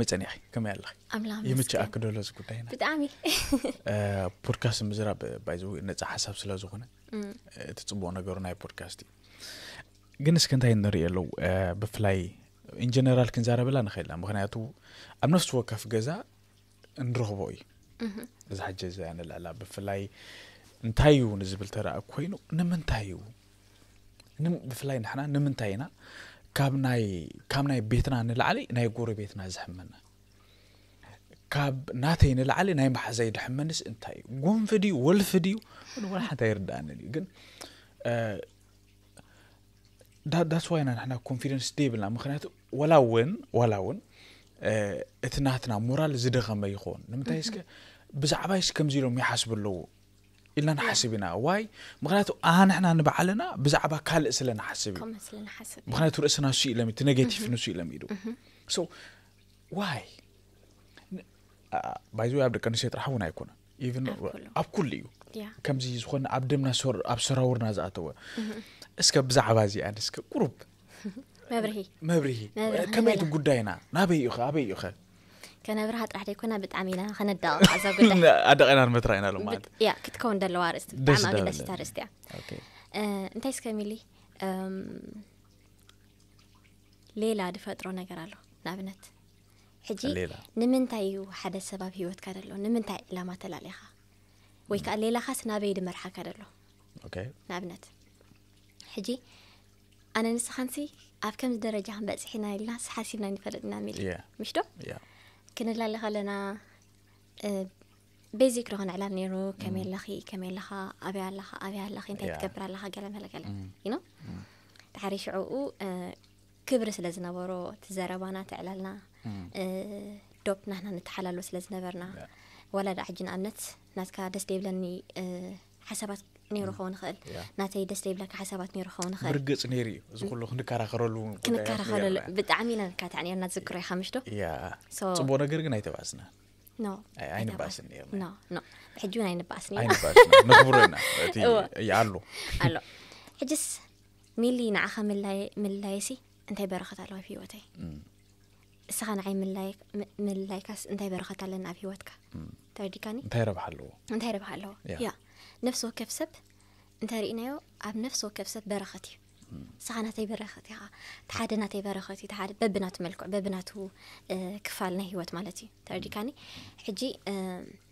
كم يتنيح كم يالله يمتش أكله لازم كده هنا بدعمي آه، بودكاست مزرعة بايزو نتاع حساب سلازو هنا آه، تتبوا نجارنا يا بودكاستي جنس كنت هاي النري لو بفلاي إن جنرال كنزارة بلا نخيل مخنياتو أم نفس وقف جزاء نرهبوي إذا حجز أنا لا لا بفلاي انتايو نزبل ترى كوينو نمنتايو نم بفلاي نحنا نمنتاينا كاب ناي كاب ناي بيتنا نلعلي ناي غوري بيتنا زحمنا كاب ناتي نلعلي ناي محزيد حمنس انتاي قوم فيديو والفيديو ولا حتى يردان لي قن ذات ذات واي نحن كونفيدنس ستيبل مخنات ولا وين ولا وين اتناتنا مورال زدغه ما يخون نمتايسك بزعبايش كم زيلو ميحاسب اللو ኢልና ንሓስብ ኢና ዋይ ምክንያቱ ኣ ንሕና ንባዓልና ብዛዕባ ካልእ ስለ ንሓስብ እዩ ምክንያቱ ርእስና ንሱ ኢለም እቲ ነጌቲቭ ንሱ ኢለም ኢሉ ሶ ዋይ ባይዚ ኣብ ደቂ ኣንስትዮ ጥራሕ እውን ኣይኮነን ኢቨን ኣብ ኩሉ እዩ ከምዚ ዝኾነ ኣብ ደምና ኣብ ሰራውርና ዝኣተወ እስከ ብዛዕባ እዚኣ ንስከ ቁሩብ መብርሂ መብርሂ ከመይ እቲ ጉዳይና ናበይ እዩ ኸ ኣበይ እዩ ኸ ከነብርሃ ጥራሕ ዘይኮና ብጣዕሚ ኢና ከነዳቕቕ እዛ ጉዳይ ኣደቂና ንመትራእና ሎ ማለት እያ ክትከውን ዘለዋ ርእስቲ ብጣዕሚ ኣገዳሲታ ርእስቲ እያ እንታይ ስከሚሊ ሌላ ድፈጥሮ ነገር ኣሎ ንኣብነት ሕጂ ንምንታይ እዩ ሓደ ሰብ ኣብ ሂወትካ ደሎ ንምንታይ ዕላማ ተላለኻ ወይ ከዓ ሌላኻስ ናበይ ድመርሓካ ደሎ ንኣብነት ሕጂ ኣነ ንስኻንሲ ኣብ ከምዚ ደረጃ ክንበፅሒና ኢልና ስሓሲብና ንፈለጥና ሚል ምሽዶ ክንላለኻ ኣለና ቤዚክ ዶኾነ ዕላል ነይሩ ከመይ ኣለኺ ከመይ ኣለኻ ኣብያ ኣለኻ ኣብያ ኣለኺ እንታይ ትገብር ኣለኻ ገለ ገለመለገለ ኢኖ ድሓሪ ሽዑኡ ክብሪ ስለ ዝነበሮ ትዘረባና ትዕላልና ዶፕ ናህና ንተሓላሎ ስለ ዝነበርና ዋላ ዳ ሕጂ ንኣብነት ናትካ ደስ ደይብለኒ ሓሳባት ነይሩ ክኸውን ይኽእል ናተይ ደስ ዘይብለካ ሓሳባት ነይሩ ክኸውን ይኽእል ብርግፅ ነይሩ እዩ እዚ ኩሉ ክንከራኸረሉ ክንከራኸረሉ ብጣዕሚ ኢና ንካትዕ ነርና ዝዝክሮ ኢኻ ምሽዶ ፅቡቅ ነገር ግን ኣይተባእስና ኣይንባእስን ሕጂ እውን ኣይንባእስን ንክብሮ ኢና ኣሎ ኣሎ ሕጅስ ኒሊ ንዓኻ ምላየሲ እንታይ በረኸት ኣለዋ ኣብ ሂወተይ እስኻ ንዓይ ምላይካስ እንታይ በረኸት ኣለና ኣብ ሂወትካ እንታይ ረብሓ ኣለዎ እንታይ ረብሓ ኣለዎ ያ نفس وكف سب انت رينيو اب نفس وكف سب برختي صحنا تي برختي ها تحادنا تي برختي تحاد ببنات ملكو ببناتو آه، كفالنا هيوت مالتي تردي كاني حجي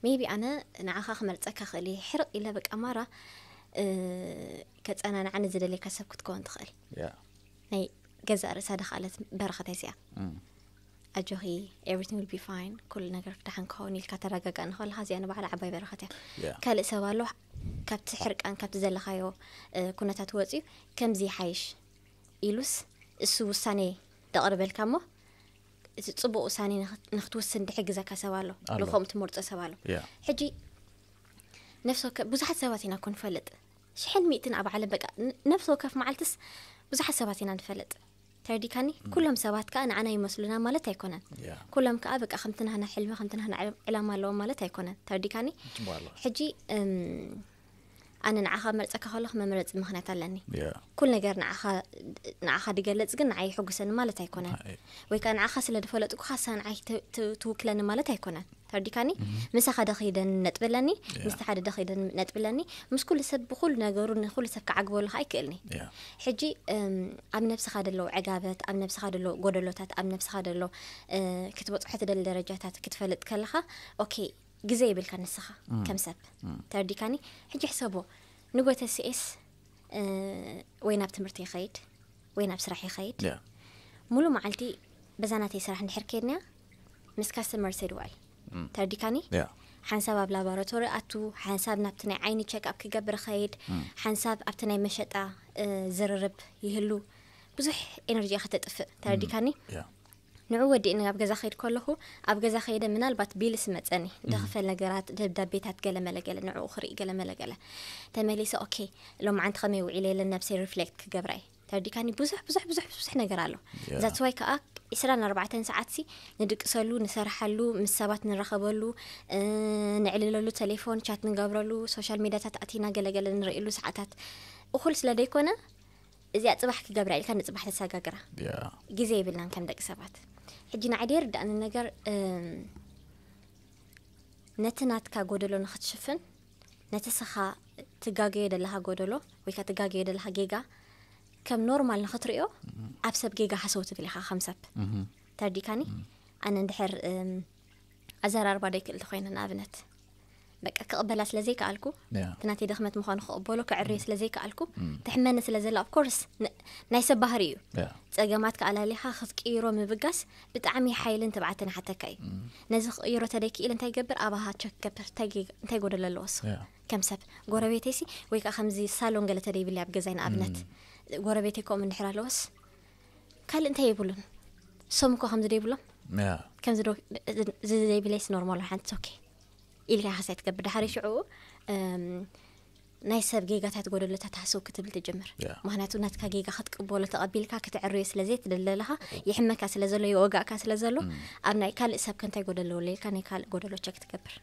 ميبي آه، انا نعاخا خمر تسكخ اللي حرق الا بك اماره آه، كت انا نعنز اللي كسب كون تخلي yeah. ناي جزء رسالة خالت برختي سيا ኣጆኺ ኤቨሪቲንግ ዊል ቢ ፋይን ኩሉ ነገር ብድሓን ክኸውን ኢልካ ተረጋጋ ንኽእል ሃዚ ኣነ ባዕለ ዓባይ በረኸት እያ ካልእ ሰብ ኣሎ ካብቲ ሕርቃን ካብቲ ዘለኻዮ ኩነታት ወፅዩ ከምዚ ሓይሽ ኢሉስ እሱ ውሳነ ተቕርበልካ እሞ እቲ ፅቡቅ ውሳነ ንክትውስን ድሕግዘካ ሰብ ኣሎ ንከም ትመርፆ ሰብ ኣሎ ሕጂ ነፍሲ ወከፍ ብዙሓት ሰባት ኢና ኮ ንፈልጥ ሽሕን ሚእትን ኣብ ዓለም በቃ ነፍሲ ወከፍ መዓልትስ ብዙሓት ሰባት ኢና ንፈልጥ تردكاني كلهم سبات كأن أنا يمسلونا ما لا تيكونا كلهم كأبك أخمتنا هنا حلمة أخمتنا هنا إلى ما لو ما لا تيكونا تردكاني حجي أنا نعها مرت أكهله ما مرت مهنة تلني كل نجار نعها نعها دجلت جن عي حق سن ما لته يكونه ويكان نعها سل دفولت وخاصة عي ت ت توكل ما لته يكونه تردي كاني مس هذا خيدا نتبلني مس هذا دخيدا نتبلني مس كل سب بخل نجار ونخل سب كعجب ولا هاي كلني حجي أم نفس هذا لو عجابت أم نفس هذا لو جدلوتات أم نفس هذا لو أه، كتبت حتى الدرجات كتفلت كلها أوكي ግዜ የብልካ ንስኻ ከም ሰብ ተረዲካኒ ሕጂ ሕሰቦ ንጎተስኤስ ወይ ናብ ትምህርቲ ይኸይድ ወይ ናብ ስራሕ ይኸይድ ሙሉእ መዓልቲ በዛ ናተይ ስራሕ እንድሕር ከድንያ ምስ ካስተመር ሰድዋይ ተረዲካኒ ሓንሳብ ኣብ ላቦራቶሪ ኣቱ ሓንሳብ ናብቲ ናይ ዓይኒ ቸክኣብ ክገብር ይኸይድ ሓንሳብ ኣብቲ ናይ መሸጣ ዝርርብ ይህሉ ብዙሕ ኤነርጂ ከተጥፍእ ተረዲካኒ ንዑ ወዲእኒ ኣብ ገዛ ከይድ ከለኹ ኣብ ገዛ ከይደ ምናልባት ቢልስ መፀኒ ድኽፈል ነገራት ደብዳቤታት ገለ መለገለ ንዕኡ ክርኢ ገለ መለገለ ተመሊሰ ኦኬ ሎም ዓንቲ ከመይ ውዒለ የለን ነብሰይ ሪፍሌክት ክገብራ እየ ተወዲካኒ ብዙሕ ብዙሕ ብዙሕ ብዙሕ ነገር ኣሎ ዛትዋይ ከዓ 24 ሰዓት ሲ ንድቅሰሉ ንሰርሓሉ ምስ ሰባት ንረኸበሉ ንዕልለሉ ቴሌፎን ቻት ንገብረሉ ሶሻል ሚድያታት ኣቲና ገለገለ ንርእሉ ሰዓታት እኹል ስለ ደይኮነ እዚኣ ፅባሕ ክገብራ ኢልካ ንፅባሕ ተሰጋግራ ግዜ ይብልናን ከም ደቂ ሰባት ሕጂ ንዓደይ ርዳእ ነገር ነቲ ናትካ ጎደሎ ንክትሽፍን ነቲ ስኻ ትጋገየ ደለኻ ጎደሎ ወይ ከዓ ትጋገየ ደለኻ ጌጋ ከም ኖርማል ንክትሪዮ ኣብ ሰብ ጌጋ ሓሰው ትብል ኢኻ ከም ሰብ ተርዲእካኒ ኣነ እንድሕር ኣዘራርባ ዶ ይክእል ተኮይነ ንኣብነት በቃ ክቕበላ ስለ ዘይከኣልኩ እቲ ናተይ ደኽመት ምዃኑ ክቕበሎ ክዕርዮ ስለ ዘይከኣልኩ ትሕመኒ ስለ ዘላ ኣፍኮርስ ናይ ሰብ ባህሪ እዩ ፀገማት ከኣላሊኻ ክትቅይሮ ምብጋስ ብጣዕሚ ሓይልን ትብዓትን ሓተካ እዩ ነዚ ክቅይሮ ተደይክኢል እንታይ ገብር ኣባሃ ቸክ ገብር እንታይ ጎደለ ኣለዎስ ከም ሰብ ጎረቤተይሲ ወይ ከዓ ከምዚ ሳሎን ገለ ተደይብል ኣብ ገዛይ ንኣብነት ጎረቤተይ ከምኡ እንድሕር ኣለዎስ ካልእ እንታይ የብሉን ሶም እኮ ከምዚ ደይብሎም ከምዚ ዘይብለይስ ኖርማሎ ሓንቲ ኦኬ ኢልካ ሓሳይ ትገብር ድሓሪ ሽዑ ናይ ሰብ ጌጋታት ጎደሎታት ሃስቡ ክትብል ትጅምር ምክንያቱ ናትካ ጌጋ ክትቅበሎ ተቐቢልካ ክትዕርዮ ስለዘይትደለለካ ይሕመካ ስለ ዘሎ ይወጋእካ ስለ ዘሎ ኣብ ናይ ካልእ ሰብ ከንታይ ጎደለዎ ለልካ ናይ ካልእ ጎደሎ ቸክ ትገብር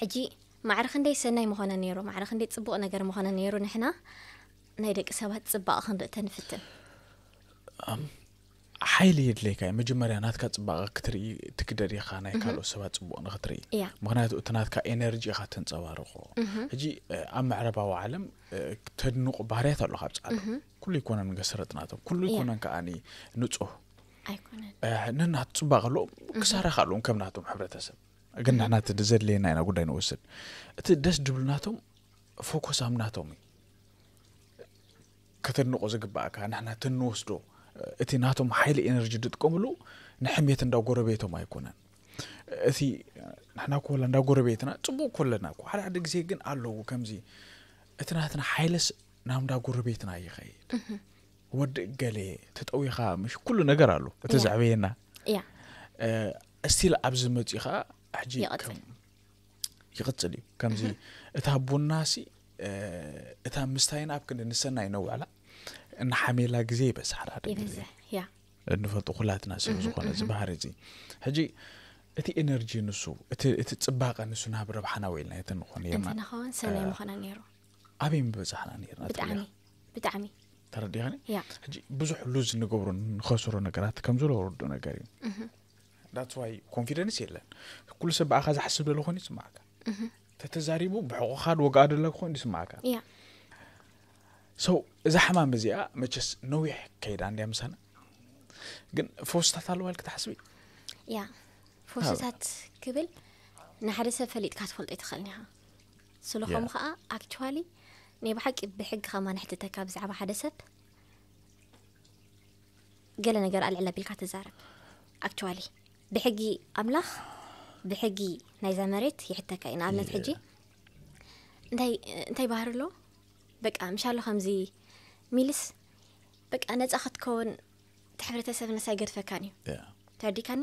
ሕጂ ማዕረ ክንደይ ሰናይ ምኾነ ነይሩ ማዕረ ክንደይ ፅቡቕ ነገር ምኾነ ነይሩ ንሕና ናይ ደቂ ሰባት ፅባቐ ክንርእተ ንፍትን ሓይሊ የድለይካ እዩ መጀመርያ ናትካ ፅባቐ ክትርኢ ትክደድ ኢኻ ናይ ካልኦት ሰባት ፅቡቅ ንክትርኢ ምክንያቱ እቲ ናትካ ኤነርጂ ኢኻ ተንፀባርቆ ሕጂ ኣብ ምዕረባዊ ዓለም ተድንቁ ባህርያት ኣሎ ካብ ፃዕሉ ኩሉ ይኮነን ገስረጥናቶም ኩሉ ይኮነን ከዓኒ ንፁህ ነናት ፅባቐ ኣሎ ክሳረኻ ኣለዎም ከም ናቶም ሕብረተሰብ ግን ንሕና ንሕናት ዘድለየና ኢና ጉዳይ ንወስድ እቲ ደስ ድብል ናቶም ፎኮስ ኣምናቶም እዩ ከተድንቆ ዝግባእካ ንሕና ተንወስዶ እቲ ናቶም ሓይሊ ኤነርጂ ዝጥቀምሉ ንሕምየት እንዳ ጎረቤቶም ኣይኮነን እቲ ንሕና ኮላ እንዳ ጎረቤትና ፅቡቅ ኮለና እኮ ሓደ ሓደ ግዜ ግን ኣለዉ ከምዚ እቲ ናትና ሓይለስ ናብ እንዳ ጎረቤትና ይኸይድ ወዲእ ገለ ተጠዊኻ ምሽ ኩሉ ነገር ኣሎ እቲ ዘዕበየና እያ እስቲል ኣብዚ መፂኡ ከዓ ሕጂ ይቕፅል እዩ ከምዚ እታ ቡናሲ እታ ምስታይን ኣብ ክንዲ ንሰና ይነውዕላ እናሓሜላ ግዜ ይበዝ ንፈልጡ ኩላትና ስለ ዝኾነ እዚ ባህሪ እዚ ሕጂ እቲ ኤነርጂ ንሱ እቲ ፅባቐ ንሱ ናብ ረብሓና ወኢልና የተ ንኾኑ የናኸውን ሰናይ ምኾና ነይሩ ኣበይ ምበዛሕና ነርና ብጣዕሚ ብጣዕሚ ሕጂ ብዙሕ ሉዝ ንገብሮ ንኸስሮ ነገራት ከም ዝለወርዶ ነገር እዩ ዳትስ ዋይ ኮንፊደንስ የለን ኩሉ ሰብ ብኣኻ ዝሓስብ ዘሎ ኮይኑ ይስማዓካ ተተዛሪቡ ብሕቑኻ ድወግኣ ደለ ኮይኑ ይስማዓካ ሶ እዚ ሓማም እዚኣ መቸስ ነዊሕ ከይዳ እንድያ ምሳና ግን ፈውስታት ኣለዋ ኢልክ ትሓስቢ ያ ፈውስታት ክብል ንሓደ ሰብ ፈሊጥካ ትፈልጦ ይትኽእልኒ ኢኻ ስለከምኡ ከዓ ኣክቸዋሊ ናይ ብሓቂ ብሕጊኻ ማንሕትተካ ብዛዕባ ሓደ ሰብ ገለ ነገር ኣልዕል ኣቢልካ ትዛረብ ኣክቸዋሊ ብሕጊ ኣምላኽ ብሕጊ ናይዛ መሬት ይሕተካ እዩ ንኣብነት ሕጂ እንታይ ባህሪ ኣሎ በቃ ምሻሎ ከምዚ ሚልስ በቃ ነፃ ክትከውን እቲ ሕብረተሰብ ነሳ ይገድፈካን እዩ ተዲካኒ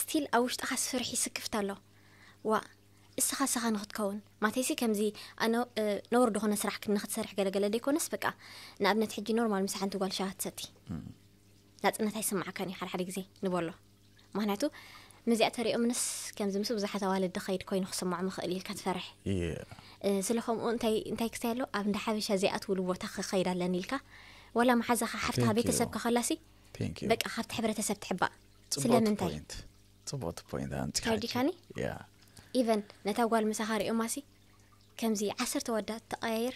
ስቲል ኣብ ውሽጢኻ ስፍርሒ ይስክፍት ኣሎ ዋ እስኻ ስኻ ንክትከውን ማተይሲ ከምዚ ነውር ድኾነ ስራሕ ንክትሰርሕ ገለገለ ደይኮነስ በቃ ንኣብነት ሕጂ ኖርማል ምስ ሓንቲ ጓልሻ ትሰቲ ናፅነት ኣይስማዓካን እዩ ሓደ ሓደ ግዜ ንበሎ ምክንያቱ مزيئة تريق منس كم زمس بزحة والد دخيت كوين خصم مع مخ كانت فرح سلخهم انتي انتي كسالو عم دحابش زيئة ولو تخ خير على ولا ما حفتها بيت سب كخلاسي بك أخذت حبرة سب تحبا سلام انتي تبوت بوينت انت كاردي كاني يا ايفن نتاوال مسخاري اماسي كم زي عشر تودات تاير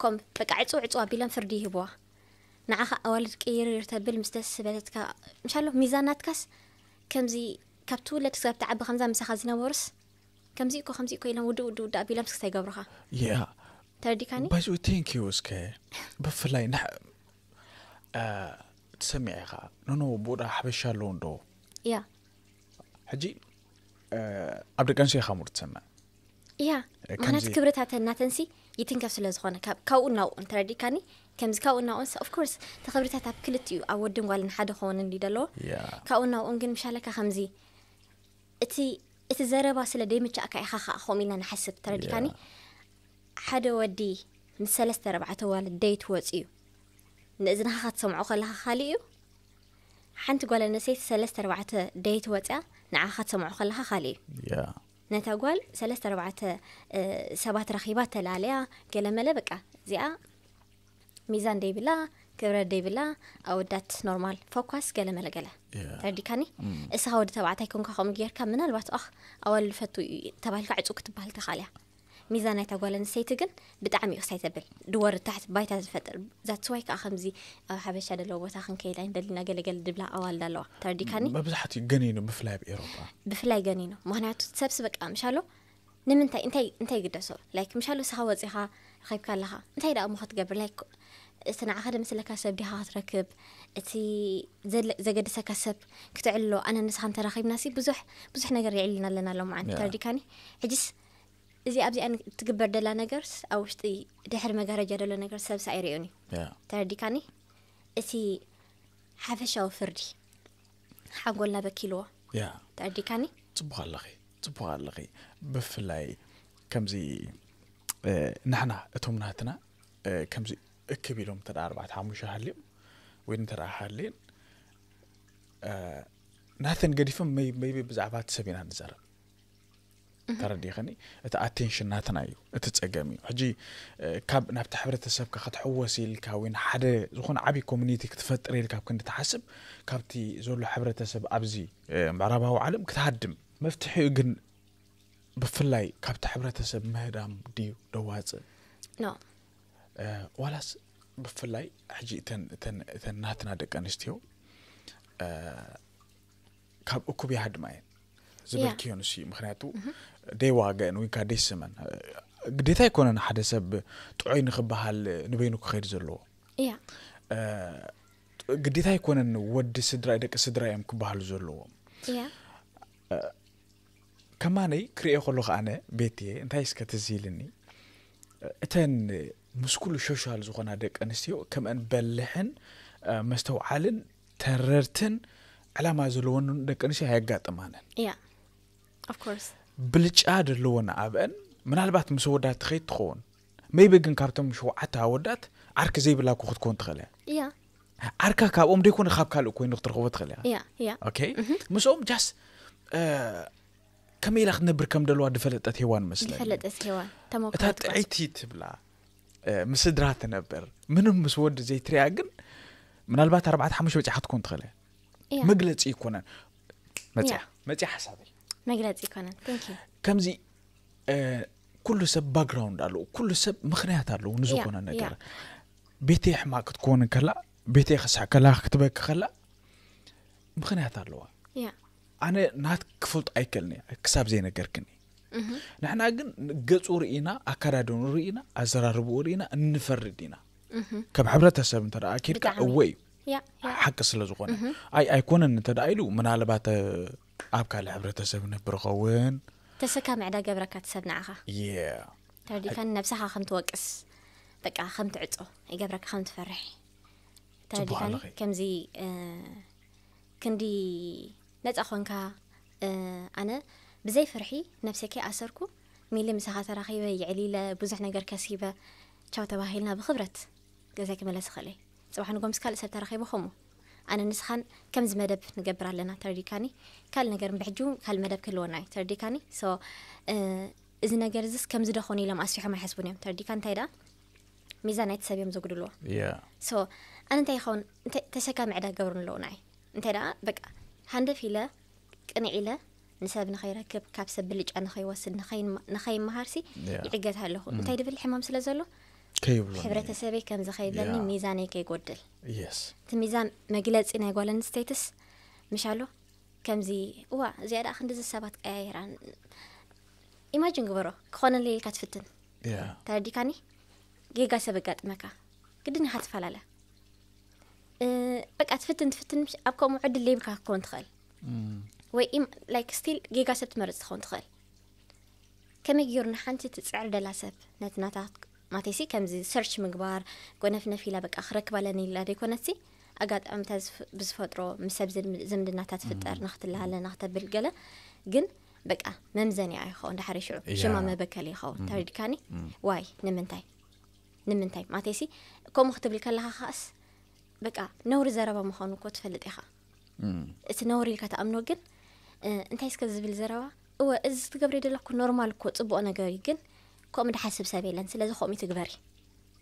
كم بك عصو عصو بلان فردي هبوا نعاخ اولد كير يرتبل مستس بلدك مشالو ميزانات كم زي ካብ ትውለድ ክሳብ ትዓቢ ከምዛ ምሳኻ ዝነበሩስ ከምዚ ኢኮ ከምዚ ኢኮ ኢሎም ውድ ውድ ውድ ኣቢሎም ስክሳይ ይገብሩኻ ያ ተረዲካኒ ባይዚ ቴንክ ዩ እስከ ብፍላይ ና ትሰሚዐ ኢኻ ኖኖ ብኡዳ ሓበሻ ኣለዎ እንዶ ያ ሕጂ ኣብ ደቂ ኣንስትዮ ኢኻ ሙር ትሰምዕ ያ ምክንያቱ ክብርታተን እናተንሲ ይትንከፍ ስለ ዝኾነ ካብኡ ናብኡ እንተረዲእካኒ ከምዚ ካብኡ ናብኡን ኦፍኮርስ ተኽብርታት ኣብ ክልት እዩ ኣብ ወድን ጓልን ሓደ ክኸውን እንዲ ደለዎ ካብኡ ናብኡን ግን ምሻለካ ከምዚ እቲ እቲ ዘረባ ስለ ደይምቻእካ ኢኻ ከዓ ከምኡ ኢልና ንሓስብ ተረዲካኒ ሓደ ወዲ ምስ ሰለስተ ረብዓተ ዋል ደይ ትወፅ እዩ ንእዝናኻ ክትሰምዖ ከለኻ ካሊእ እዩ ሓንቲ ጓል ኣንስተይቲ ሰለስተ ኣርባዕተ ደይ ትወፅያ ንዓኻ ክትሰምዖ ከለኻ ካሊእ እዩ ነታ ጓል ሰለስተ ኣርባዕተ ሰባት ረኺባ ተላለያ ገለመለ በቃ እዚኣ ሚዛን ደይብላ كبر دي بلا أو دات نورمال فوكس قال ملا قال تردي كاني إسا هو تبع تايكون كخام غير كم من الوقت أخ أول فتو تبع لك عزوك تبهل تخاليا ميزان أنت قال نسيت جن بتعمي خسيت بل دور تحت بايت الفتر ذات سوي كأخمزي حبش هذا لو بتاخن كيلا عند اللي نقل قال دبلا أول دلوا تردي كاني بزحت جنينو بفلاي بأوروبا بفلاي جنينو مهناتو تسبسبك أمشالو أنت እንታይ سو ግደሶ مشالو سهوا ስኻ خيب كلها أنت እንታይ ደኣ እሞ قبل ላይክ اتنا عخد مثل كاسب دي هات ركب اتي زقد سكاسب كتعلو انا نسخان تراخيب ناسي بزح بزح نقر يعلينا لنا لو معنا yeah. تردي كاني عجس ازي ابزي ان تقبر دلا نقر او شتي دحر مقارا جرى لنا نقر سب سعيري يوني yeah. تردي كاني اتي حفشة وفردي حقولنا بكيلو yeah. تردي كاني تبغى اللغي تبغى اللغي بفلاي كمزي اه نحنا اتومناتنا اه كمزي اکبیلم ترى آربات حاموش هلیم وین تر آهالین ناتن گریفم می می بی بزعبات سبین هنزارم تر دیگری ات اتینشن ناتن ایو ات تجمعی حجی کب نبت حبرت سب که خط حوصیل که وین حد زخون عبی کمیتی کتفت ریل که کند تحسب کبتی زول حبرت سب آبزی مربه و علم کت هدم مفتحی اگن بفلای کبت حبرت سب دوازه نه ዋላስ ብፍላይ ሕጂ እተን ናትና ደቂ ኣንስትዮ ካብ እኩብ ይሃድማ እየን ዝበልክዮ ንስ እዩ ምክንያቱ ደይዋገአን ወይ ከዓ ደይስመን ግዴታ ይኮነን ሓደ ሰብ ጥዑይ ንክበሃል ንበይኑ ክኸይድ ዘለዎ እያ ግዴታ ይኮነን ወዲ ስድራ ደቂ ስድራ እዮም ክበሃሉ ዘለዎም እያ ከማነይ ክሪኦ ከለኹ ኣነ ቤትየ እንታይ ስከ ትዝይልኒ እተን مسكول شوشال زغنا دك أنسيو كم أن بلحن مستو عالن تررتن على ما زلون دك أنسيو هيك قات أمانا yeah of course بلش قادر لون أبن من على بات دات خيط خون ما يبقى كابتن مشو عتا ودات عرك زي بلاك وخد كون تغلى yeah عركة كاب أم دي خاب كالو كون نقدر خوف تغلى yeah yeah okay مسوي أم جاس كم يلاخ نبر كم دلوا دفلت أتهيوان مثلا دفلت أتهيوان تمام أتهيوان ምስድራት ትነብር ምንም ምስ ወዲ ዘይትርያ ግን ምናልባት ኣርባዕተ ሓሙሽተ በፂሓ ክትኮን ትኽእል እያ መግለፂ ይኮነን መፅያ መፅያ ሓሳብ እዩ መግለፂ ይኮነን ከምዚ ኩሉ ሰብ ባክግራውንድ ኣለዎ ኩሉ ሰብ ምክንያት ኣለዎ ንዝኮነ ነገር ቤተይ ሕማቅ ክትከውን ከላ ቤተይ ክስዕ ከላ ክትበኪ ከላ ምክንያት ኣለዋ ኣነ ናት ክፈልጡ ኣይክእልኒ ክሳብ ዘይነገርክኒ ንሕና ግን ገፁ ርኢና ኣከዳድኑ ርኢና ኣዘራርብኡ ርኢና እንፈርድ ኢና ካብ ሕብረተሰብ እንተ ኣኪድካ እወ እዩ ሓቂ ስለ ዝኾነ ኣይ ኣይኮነን እንተዳ ኢሉ ምናልባት ኣብ ካልእ ሕብረተሰብ ነብር ኸውን ተሰካም ዕዳ ገብረካ ትሰብ ንዓኻ ተዲካ ነብስኻ ከም ትወቅስ በቃ ከም ትዕፆ ይገብረካ ከም ትፈርሕ ተዲካ ከምዚ ክንዲ ነፃ ኮንካ ኣነ ብዘይ ፍርሒ ነብሰይ ከይኣሰርኩ ሚሊ ምሳኻ ተራኺበ ይዕሊለ ብዙሕ ነገር ከሲበ ቻው ተባሂልና ብክብረት ገዛይ ክመለስ ይኽእል እየ ፅባሕ ንጎ ምስ ካልእ ሰብ ተራኺቦ ከምኡ ኣነ ንስኻን ከምዚ መደብ ንገብር ኣለና ተረዲካኒ ካልእ ነገር ብሕጂ ካልእ መደብ ክህልወና እዩ ተረዲካኒ እዚ ነገር እዚ ከምዚ ደኾኑ ኢሎም ኣስሪሖም ኣይሓስቡን እዮም ተረዲካ እንታይ ዳ ሚዛን ናይቲ ሰብ እዮም ዘጉድልዎ ሶ ኣነ እንታይ ይኸውን ተሸካሚ ዕዳ ገብሩ ኣለውና እዩ እንታይ ደኣ በቃ ሃንደፍ ኢለ ቅንዕ ኢለ نساب نخير كب كاب سبلج أنا خي وصل نخين نخين مهارسي yeah. يعقدها له أنت mm. في الحمام سلزلو كيبلو حبرة سبي كم زخي ذني yeah. ميزان يك يقدل yes. تميزان مجلس إن يقول إن ستاتس مش علو كم زي وا زيادة أخن دز السبات إيران إيماجن قبره كون اللي كاتفتن yeah. تردي كاني جيجا سبقت مكا قدني حتى فلا بقى تفتن تفتن مش أبكم عد اللي بكا كون تخل ወይም ላይክ ስቲል ጌጋሰብ ትመርፅ ትኸውን ትኽእል ከመይ ገይሩን ሓንቲ ትፅዕር ደላ ሰብ ነቲ ናታት ማተሲ ከምዚ ሰርች ምግባር ጎነፍነፍ ኢላ በቃ ክረክባለን ኢላ ደይኮነሲ ኣጋጣሚታት ብዝፈጥሮ ምስ ሰብ ዝምድናታት ፍጠር ንክትላሃለ ንክተብል ገለ ግን በቃ መምዘኒያ ይኸውን ዳሕሪ ሽዑ ሽማ መበከል ይኸውን ተሪድካኒ ዋይ ንምንታይ ንምንታይ ማተሲ ከምኡ ክትብል ከለካ ከኣስ በቃ ነውሪ ዘረባ ምዃኑ እኮ ትፈልጥ ኢኻ እቲ ነውሪ ኢልካ ተኣምኖ ግን እንታይ ስከ ዝብል ዘረባ እወ እዚ ትገብሪ ዘለኩ ኖርማል እኮ ፅቡቅ ነገር እዩ ግን ከምኡ ድሓስብ ሰብ የለን ስለዚ ከምኡ ትግበሪ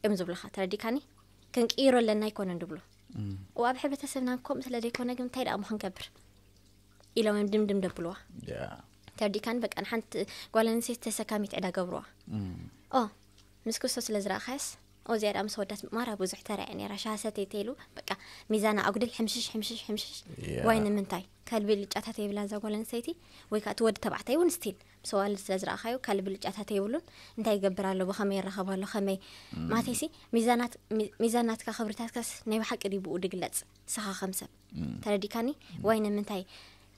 እዮም ዝብልካ ተረዲካኒ ክንቅይሮ ኣለና ኣይኮነን ድብሉ ኣብ ሕብረተሰብና ከምኡ ስለ ዘይኮነ ግን እንታይ ደኣ ሞ ክንገብር ኢሎም እዮም ድምድም ደብልዋ ተርዲካን በቃ ንሓንቲ ጓል ኣንስተይቲ ተሰካሚት ዕዳ ገብርዋ ኦ ምስ ክርስቶስ ስለ ዝረእካየስ أوزير أمس ودات مرة بزح ترى يعني رشاستي تيلو بقى ميزانا أقدل حمشش حمشش حمشش yeah. وين منتاي كلب لجأتها تيبلان زاقول نسيتي ويكات ود تبعتي ونستيل سوال ስለዝረአኻዮ ካልእ ብልጫታት የብሉን እንታይ ይገብር ኣሎ ብኸመይ ይረኸብ ኣሎ ከመይ ማለተይሲ ሚዛናትካ ክብርታትካስ ናይ ብሓቂ ዲብኡ ድግለፅ ስኻ ከም ሰብ ተረዲካኒ ወይ ንምንታይ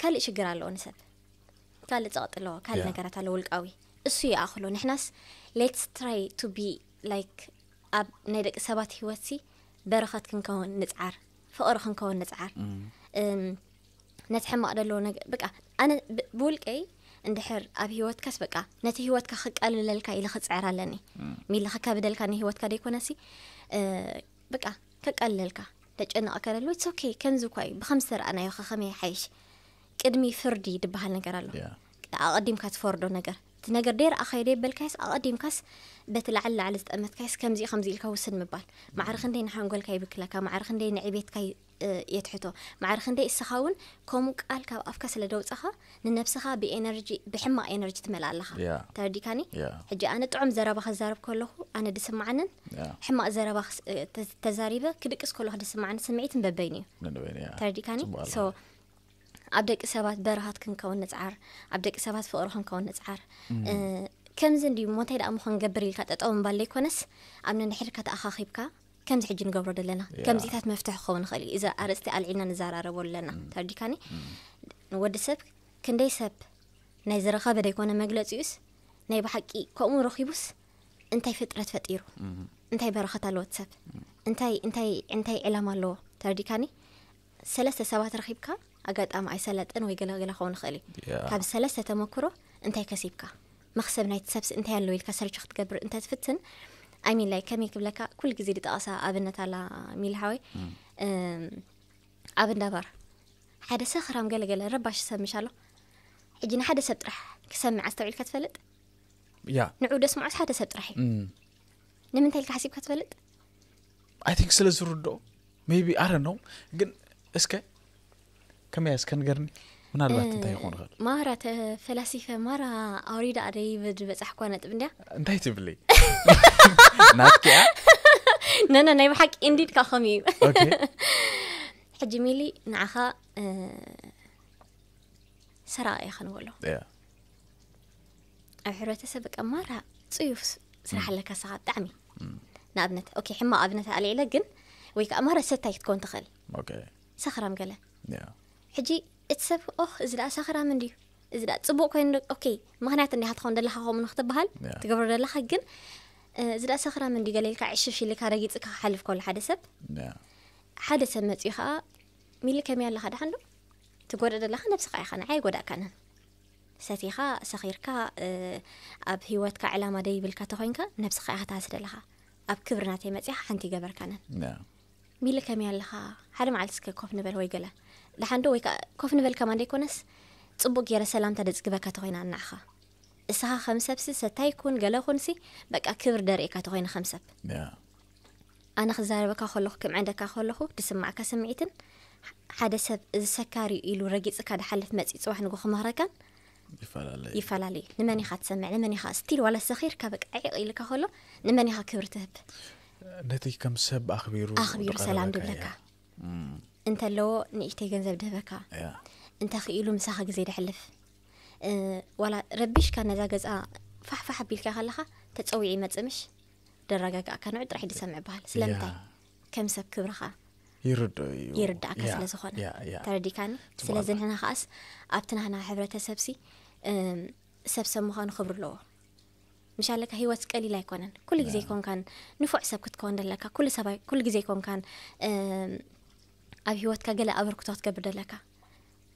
ካልእ ሽግር ኣለዎ ንሰብ ካልእ ፀቕጥ ኣለዎ ካልእ ነገራት ኣለዎ ውልቃዊ እሱ ይኣኽሎ ንሕናስ ሌትስ ትራይ ቱ ቢ ላይክ ኣብ ናይ ደቂ ሰባት ሂወትሲ በረኸት ክንከውን ንፅዓር ፍቕሪ ክንከውን ንፅዓር ነቲ ሕማቕ ደለዎ ነገር በቃ ኣነ ብውልቀይ እንድሕር ኣብ ሂወትካስ በቃ ነቲ ሂወትካ ክቀልለልካ ኢለ ክፅዕር ኣለኒ ሚለ ከከብደልካ ንሂወትካ ደይኮነሲ በቃ ከቀልለልካ ተጨነቐካ ደሎ ሶኬ ከምዚ እኳ እዩ ብከም ዝተረኣናዮ ከከመይ ሓይሽ ቅድሚ ፍርዲ ድበሃል ነገር ኣሎ ኣቐዲምካ ትፈርዶ ነገር نجر دير أخيري بالكيس أقدم كاس بتلعل على استأمت كيس كم زي خمزي الكو سن مبال ما عارخن دين حنقول كاي بكلا كا ما عارخن دين عبيت كاي يتحتو ما عارخن دين السخاون كومك قال كا أفكس لدو تها ننفسها بإنرجي بحمة إنرجي تملا الله yeah. تردي كاني yeah. أنا تعم زرابة خزارب كله أنا دسم عنن yeah. حمة زرابة تزاريبة كدك كله دسم عنن سمعت مبابيني مبابيني yeah. كاني ኣብ ደቂ ሰባት በረኻት ክንከውን ንፅዓር ኣብ ደቂ ሰባት ፍቕሪ ክንከውን ንፅዓር ከምዚ እንድዩ ሞ እንታይ ደኣ ምኾን ገብር ኢልካ ጠጠው ምባል ዘይኮነስ ኣብ ነንሕድካ ተኣኻኺብካ ከምዚ ሕጂ ንገብሮ ዘለና ከምዚታት መፍትሒ ክኸውን ንኽእል እዩ እዛ ኣርእስቲ ኣልዒልና ንዘራረቦ ኣለና ተርዲካኒ ወዲ ሰብ ክንደይ ሰብ ናይ ዝረኸበ ደይኮነ መግለፂ እዩስ ናይ ብሓቂ ከምኡ ረኺቡስ እንታይ ፍጥረት ፈጢሩ እንታይ በረኸት ኣለዎ ሰብ እንታይ እንታይ እንታይ ዕላማ ኣለዎ ተርዲካኒ ሰለስተ ሰባት ረኺብካ ኣጋጣሚ ኣይሰለጥን ወይ ገለገለ ክኸውን ይኽእል እዩ ካብ ሰለስተ ተመክሮ እንታይ ከሲብካ መክሰብ ናይቲ ሰብሲ እንታይ ኣለዎ ኢልካ ሰርች ክትገብር እንተትፍትን ኣይሚን ላይ ከመይ ክብለካ ኩል ግዜ ድጠቐሳ ኣብነት ኣላ ሚልሓወይ ኣብ እንዳባር ሓደ ሰኽራም ገለገለ ረባሽ ሰምሽ ኣሎ ሕጂ ንሓደ ሰብ ጥራሕ ክሰምዕ ኣስተውዒልካ ትፈልጥ ያ ንዑ ደስምዖስ ሓደ ሰብ ጥራሕ እዩ ንምንታይ ኢልካ ሓሲብካ ትፈልጥ ኣይ ቲንክ ስለ ዝርድኦ ሜቢ ኣረ ነው ግን እስከ كم يا قرني من هذا انت يكون غل ما رات فلاسفه ما را اريد اري بس بصحك وانا تبدا انت تبلي ناتكي لا لا انا بحك انديت كخمي اوكي حجي ميلي نعخا آه، سرا يا خنولو يا احرو تسبك امارا تصيف سرح لك ساعه دعمي نابنت اوكي حما ابنت علي لكن ويك امارا ستا تكون تخل اوكي سخرم قله ሕጂ እቲ ሰብ ኦህ እዚ ዳ ሳኸራ መን ድዩ እዚ ዳ ፅቡቅ ኮይኑ ኦኬ ምክንያት እንዲኻ ትኸውን ደለኻ ከምኡ ክትበሃል ትገብሮ ደለኻ ግን እዚ ዳ ሳኸራ መን ድዩ ገለልካ ዕሽሽ ኢልካ ረጊፅካ ክሓልፍ ከሉ ሓደ ሰብ ሓደ ሰብ መፅኡ ከዓ ሚሊ ከመይ ኣለካ ድሓን ዶ ትጎድእ ደለኻ ነብስኻ ኢኻ ንዓይ ጎዳእካንን ሰቲኻ ሰኺርካ ኣብ ሂወትካ ዕላማ ደይብልካ ተኮይንካ ነብስኻ ኢኻ ትሃስደ ኣለኻ ኣብ ክብሪ ናተይ መፅኻ ሓንቲ ይገበርካንን ሚለ ከመይ ኣለኻ ሓደ መዓልቲ ስከ ኮፍ ንበል ወይ ገለ ድሓንዶ ወይ ከዓ ኮፍ ንበልካ ማ ደይኮነስ ፅቡቅ ገይረ ሰላምታ ደፅግበካ ተኮይና እናዕኻ እስኻ ከም ሰብሲ ሰታይ ኩን ገለ ኩንሲ በቃ ክብር ደርእካ ተኮይና ከም ሰብ ኣነ ክዛረበካ ከለኹ ክምዕንደካ ከለኹ ትስማዕካ ስምዒትን ሓደ ሰብ እዚ ሰካሪኡ ኢሉ ረጊፅካ ድሓልፍ መፂ ፅዋሕ ንጎ ክምህረካን ይፈላለዩ ንመን ኢኻ ትሰምዕ ንመን ኢኻ ስቲል ዋላ ሰኺርካ በቃ ዕቕ ኢልካ ከሎ ንመን ኢኻ ክብሪ ትህብ ነቲ ከም ሰብ ኣኽቢሩ ኣኽቢሩ ሰላም ድብለካ እንተለዎ ንእሽተይ ገንዘብ ድህበካ እንተኽኢሉ ምሳኻ ግዜ ድሕልፍ ዋላ ረቢሽካ ነዛ ገዛ ፋሕፋሕ ኣቢልካ ከለኻ ተፀዊዒ መፅምሽ ደረጋጋእካ ንዑ ጥራሕ ድሰምዕ በሃል ስለምንታይ ከም ሰብ ክብርኻ ይርዳእካ ስለዝኾነ ተረዲካኒ ስለዚ ንሕና ከኣስ ኣብቲ ናህና ሕብረተሰብሲ ሰብ ሰብ ምዃኑ ክብሪ ኣለዎ مشالك هيوت قليل ايكونن كل جزي يكون كان نفع سب كتكون دلك كل سبا كل جزي يكون كان اب هيوتك ገለ ኣበርክቶ ክትገብር ደለካ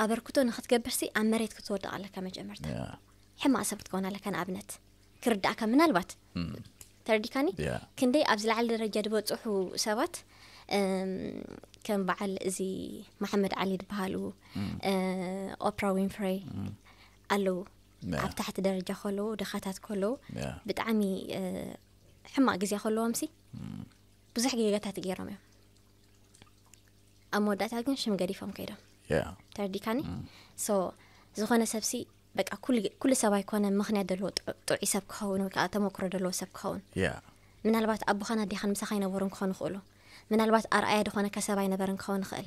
ኣበርክቶ ንክትገብር ሲ ኣብ መሬት ክትወድቕ ኣለካ መጀመርታ ሕማቅ ሰብ ክትከውን ኣለካ ንኣብነት ክርዳእካ ምናልባት ተረዲካኒ ክንደይ ኣብ ዝለዓለ ደረጃ ዝበፅሑ ሰባት ከም በዓል እዚ መሓመድ ዓሊ ዝበሃሉ ኦፕራ ዊንፍሬይ ኣለዉ ኣብ ታሕቲ ደረጃ ከለዉ ድኻታት ከለዉ ብጣዕሚ ሕማቅ ግዜ ከለዎምሲ ብዙሕ ጌጋታት ገይሮም እዮም ኣብ መወዳእታ ግን ሽም ገዲፎም ከይዶም ተረዲካኒ ሶ ዝኾነ ሰብሲ በቃ ኩሉ ሰብ ኣይኮነ ምክንያት ዘለዎ ጥዑ ሰብ ክኸውን ወይከዓ ተመክሮ ዘለዎ ሰብ ክኸውን ምናልባት ኣቦኻን ኣዴኻን ምሳኻ ይነበሩን ክኾኑ ይኽእሉ ምናልባት ኣርኣያ ድኾነ ከሰብ ኣይነበረን ክኸውን ይኽእል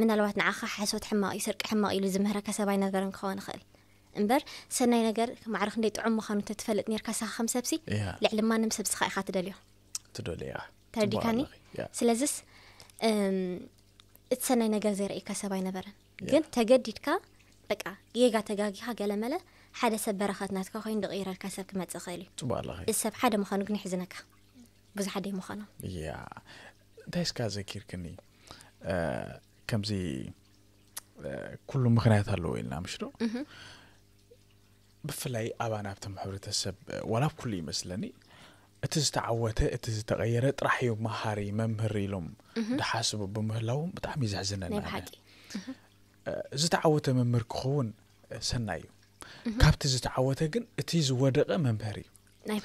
ምናልባት ንዓኻ ሓሶት ሕማቅ እዩ ስርቂ ሕማቅ ኢሉ ዝምህረ ከሰብ ኣይነበረን ክኸውን ይኽእል እምበር ሰናይ ነገር ማዕርክ እንደይ ጥዑም ምዃኑ ተትፈልጥ ስኻ ከም ሰብሲ ልዕሊ ማ ሰብ ስኻ ኢኻ ትደልዮ ትደልያ ተረዲካኒ ስለዚስ እቲ ሰናይ ነገር ዘይርእካ ሰብ ኣይነበረን ግን ተገዲድካ በቃ ጌጋ ተጋጊኻ ገለ መለ ሓደ ሰብ በረኸት ናትካ ኮይኑ ንቕይረልካ ሰብ ክመፅእ ይኽእል እዩ እዚ ሰብ ሓደ ምዃኑ ግን ይሕዝነካ ብዙሓደ ምዃኖ ያ እንታይ ስካ ዘኪርክኒ ከምዚ ኩሉ ምክንያት ኣለዎ ኢልና ምሽዶ ብፍላይ ኣባ ናብቲ ሕብረተሰብ ዋላብ ኩሉ ይመስለኒ እቲ ዝተዓወተ እቲ ዝተቐየረ ጥራሕ መሃር መምህር ኢሎም ዳሓስቡ ብምህላዎ ብጣዕሚ እዩ ዘሕዘነ ዝተዓወተ መምህር ክኸውን ሰናይ እዩ ካብቲ ዝተዓወተ ግን እቲ ዝወደቐ መምህር እዩ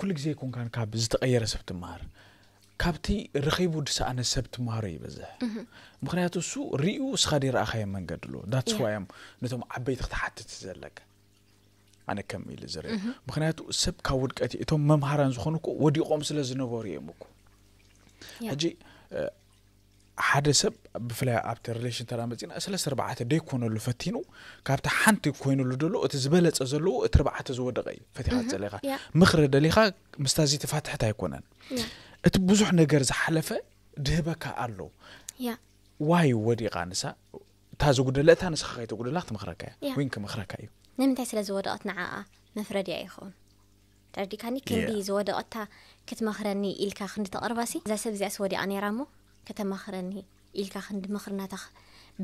ኩሉ ግዜ ኮንካን ካብ ዝተቐየረ ሰብቲምሃር كابتي رخيبو دسا انا سبت ماري بزه مخنياتو سو ريو سخادير اخايا من قدلو that's why I'm نتوم عبيت اختحات تتزلق انا كمي لزري مخنياتو سب كاود كاتي اتوم ممهران زخونكو ودي قوم سلا زنوبوري يموكو هجي حد سب بفلا ابت ريليشن ترى مزين اسلا سربعات دي كونو لو فتينو كابتا حنتي كونو لو دلو اتزبلت ازلو اتربعات زودغي فتيحات زليخا مخرد ليخا مستازي تفاتحت هيكونن yeah. እቲ ብዙሕ ነገር ዝሓለፈ ድህበካ ኣሎ ዋይ ወዲቓ ንሳ እታ ዝጉደለ እታ ንስኻ ከይተጉደላ ክትመኽረካ እያ ወይን ክመኽረካ እዩ ንምንታይ ስለ ዝወደቐት ንዓኣ መፍረድያ ይኸውን ተረዲካኒ ክንዲ ዝወደቐታ ክትመኽረኒ ኢልካ ክንዲተቐርባሲ እዛ ሰብ እዚኣ ስወዲቓ ነይራ እሞ ከተመኽረኒ ኢልካ ክንዲመኽርናታ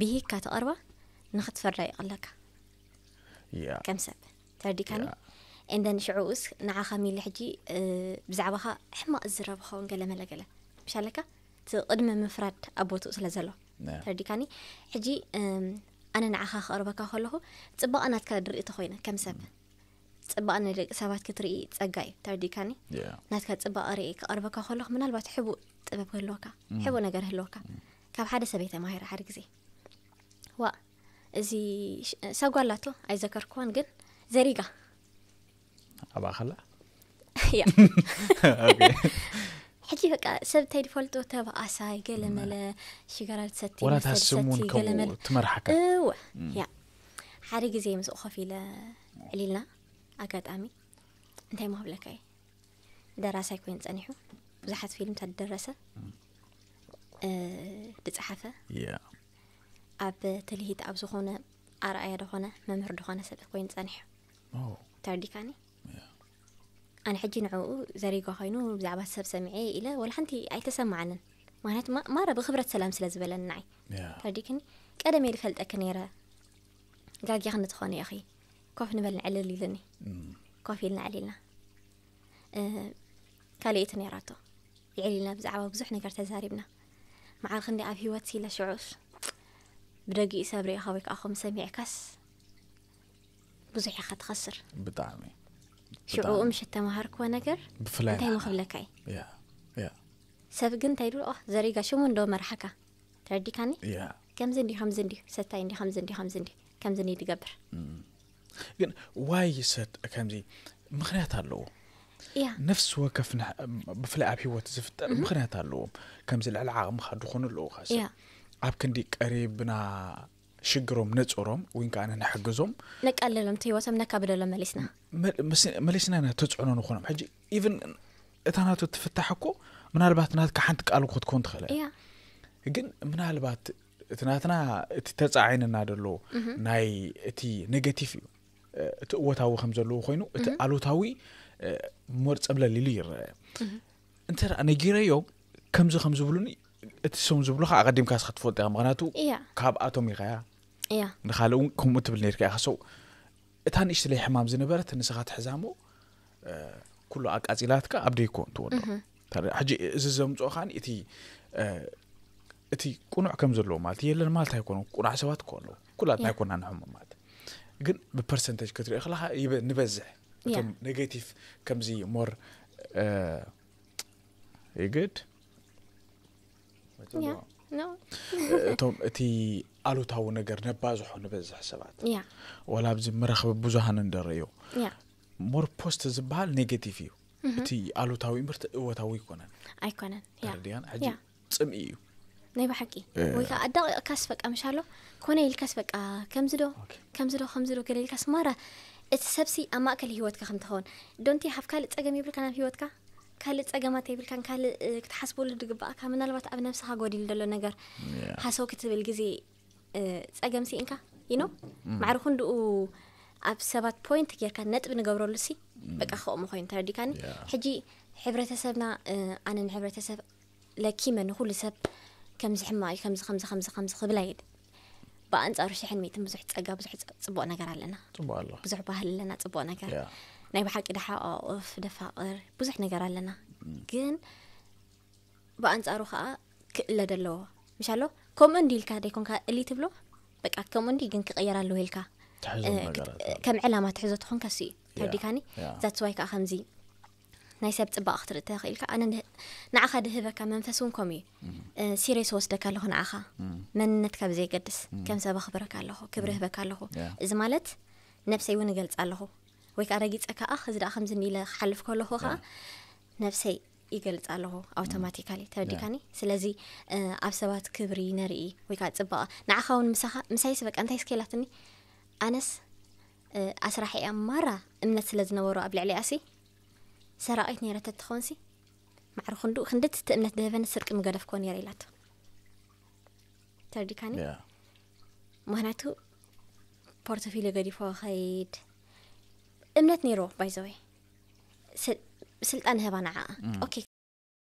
ብሂካ ተቐርባ ንክትፈርዳ ይቕለካ ከም ሰብ ተረዲካኒ ኤንደን ሽዑኡስ ንዓኻ ሚሊ ሕጂ ብዛዕባኻ ሕማቕ ዝዝረብ ክኸውን ገለ መለ ገለ ብሻለካ እቲ ቅድመ ምፍራድ ኣቦትኡ ስለ ዘሎ ተረዲካኒ ሕጂ ኣነ ንዓኻ ክቐርበካ ከለኹ ፅባቐ ናትካ ድርኢ ተኮይነ ከም ሰብ ፅባቐ ንደቂ ሰባት ክትርኢ ፀጋ እዩ ተረዲካኒ ናትካ ፅባቐ ርኢ ክቐርበካ ከለኹ ምናልባት ሕቡእ ጥበብ ክህልወካ ሕቡእ ነገር ህልወካ ካብ ሓደ ሰበይ ተማሂረ ሓደ ግዜ ዋ እዚ ሰጓላቶ ኣይዘከርክዎን ግን ዘሪጋ ابغى اخلع يا حجي بقى سبت هاي ديفولت وتبا اساي قال مل نعم. شجرات ستي ولا تهسمون كم تمرحك ايوه يا حارق زي مسوق خفي ل ليلنا اكاد امي انت ما بلاك اي دراسه كوينز انيحو بزحت فيلم تاع الدراسه ااا أه، بتصحفه يا اب تلهيت اب زخونه ارايا دخونه ممر دخونه سبت كوينز انيحو اوه تارديكاني انا حجي نعو زريق خينو بزعبا سب سمعي الى ولا حنتي اي تسمع عنا ما نت ما را بخبره سلام سلا زبل النعي yeah. كني قدم يل فلت اكنيرا قاق يخن تخون يا اخي كوف نبل على اللي لني mm. كوف يلنا علينا أه كالي ايتني راتو يعلينا بزعبا بزحنا كرتا زاربنا مع الخندي افي واتسي لا شعوش بدقي سابري اخويك اخو مسامعكس بزح خد خسر بطعمي ሽዑኡ ምሽተ መሃርክዎ ነገር እንታይ መኽብለካ እዩ ሰብ ግን እንታይ ድብኦ ዘሪጋ ሽሙ እንዶ መርሓካ ተረዲካኒ ከምዚ እንዲ ከምዚ እንዲ ሰታይ እንዲ ከምዚ እንዲ ከምዚ እንዲ ከምዚ ኒ ትገብር ግን ዋይ ሰት ከምዚ ምክንያት ኣለዎ እያ ነፍሲ ወከፍ ብፍላይ ኣብ ሂወት ዝፍጠር ምክንያት ኣለዎም ከምዚ ልዕሊ ዓቕምካ ድኾኑ ኣለዎ ካሰብ ኣብ ክንዲ ቀሪብና ሽግሮም ነፅሮም ወይ ከዓ ነናሓግዞም ነቃልሎም እቲ ሂወቶም ነካብደሎም መሊስና መሊስና ኢና ተፅዕኖ ንኾኖም ሕጂ ኢቨን እታ ናቱ ትፍታሕ እኮ ምናልባት ናትካ ሓንቲ ቃል ክትኮን ትኽእል እያ ግን ምናልባት እቲ ናትና እቲ ተፃዒንና ደሎ ናይ እቲ ኔጋቲቭ እዩ እቲ እወታዊ ከም ዘለዎ ኮይኑ እቲ ኣሎታዊ መርፀብለሊሉ ይረአ እንተ ነጊረዮ ከምዚ ከም ዝብሉኒ እቲ ስም ዝብሉ ከዓ ቀዲምካ ስ ክትፈልጥ ኢኻ ምክንያቱ ካብኣቶም ኢኻ እያ እያ ንካልእ እውን ከምኡ ትብል ነርካ ኢኻ ሰው እታ ንእሽተለይ ሕማም ዝነበረት ንስኻ ትሕዛሞ ኩሉ ኣቃፂላትካ ኣብ ደይኮን ትወልዶ ሕጂ እዚ ዘምፅኦ ከዓኒ እቲ እቲ ቁኑዕ ከም ዘለዎ ማለት የለን ማለት ኣይኮኑ ቁኑዕ ሰባት እኮ ኣለዉ ኩላትና ኣይኮና ንሕሙም ማለት ግን ብፐርሰንተጅ ክትሪኦ ከለካ ንበዝሕ እቶም ኔጌቲቭ ከምዚ ሞር ይግድ እቶም እቲ ኣሉታዊ ነገር ነባዝሖ ንበዝሕ ሰባት ዋላ ኣብዚ መረኸቢ ብዙሓን እንደረዮ ሞር ፖስት ዝበሃል ኔጋቲቭ እዩ እቲ ኣሉታዊ ምርቲ እወታዊ ይኮነን ኣይኮነን ርድያን ሕጂ ፅምኢ እዩ ናይ ባሓቂ ወይ ከዓ ኣዳቂቕ ካስ በቃ መሻሎ ኮነ ኢልካስ በቃ ከምዚዶ ከምዚዶ ከምዚዶ ገለ ኢልካስ ማራ እቲ ሰብሲ ኣብ ማእከል ሂወትካ ከምትኸውን ዶንቲ ሃፍ ካልእ ፀገም ይብልካ ናብ ሂወትካ ካልእ ፀገማት የብልካን ካልእ ክትሓስበሉ ድግባእካ ምናልባት ኣብ ነብስኻ ጎዲሉ ዘሎ ነገር ሓሰብ ክትብል ግዜ ፀገም ሲኢንካ ኢኖ ማዕሪ ኩንድኡ ኣብ ሰባት ፖይንት ጌርካ ነጥብ ንገብረሉ ሲ በቃ ክቕሞ ኮይኑ ተረዲካኒ ሕጂ ሕብረተሰብና ኣነ ንሕብረተሰብ ለኪመ ንኩሉ ሰብ ከምዚ ሕማ እዩ ከምዚ ከምዚ ከምዚ ከምዚ ክብላ የ ብኣንፃሩ ሽሕን ሚእትን ብዙሕ ፀጋ ብዙሕ ፅቡቅ ነገር ኣለና ብዙሕ ባህል ኣለና ፅቡቅ ነገር ናይ ብሓቂ ድሓ ኦፍ ደፋቅር ብዙሕ ነገር ኣለና ግን ብኣንፃሩ ከዓ ክእለድ ኣለዎ ምሻ ኣሎ ከምኡ እንዲ ኢልካ ደይኮንካ እሊ ትብሎ በቃ ከምኡ እንዲ ግን ክቕየር ኣለዎ ኢልካ ከም ዕላማ ትሕዞ ትኾንካ ስ እዩ ተወዲካኒ ዛትስዋይ ከዓ ከምዚ ናይ ሰብ ፅባቅ ክትርኢ ተኽእልካ ኣነ ንዓኻ ድህበካ መንፈስ እውን ከምኡ እዩ ሲሬስ ወስደካ ኣለኹ ንዓኻ መንነትካ ብዘይገድስ ከም ሰብ ኣኽብረካ ኣለኹ ክብሪ ህበካ ኣለኹ እዚ ማለት ነብሰይ እውን ይገልፅ ኣለኹ ወይ ከዓ ረጊፀካ ከዓ እዚ ደኣ ከምዝኒ ኢለ ክሓልፍ ከለኹ ከዓ ነብሰይ ይገልፅ ኣለኹ ኣውቶማቲካሊ ተወዲካኒ ስለዚ ኣብ ሰባት ክብሪ ነርኢ ወይ ከዓ ፅባቐ ንዓኻ እውን ምሳይስ በቃ እንታይ ስኬላትኒ ኣነስ ኣስራሕ እያ ማራ እምነት ስለ ዝነበሩ ኣብ ልዕሊ ኣሲ ሰራቂት ነረተ እትኸውንሲ ማዕሪ ክንዱ ክንደት እቲ እምነት ደህበነ ስርቂ ምገደፍኮ ነይረ ኢላቶ ተርዲካኒ ምክንያቱ ፖርቶፊልዮ ገዲፎ ከይድ امنت نيرو باي ذا سلطان هبا اوكي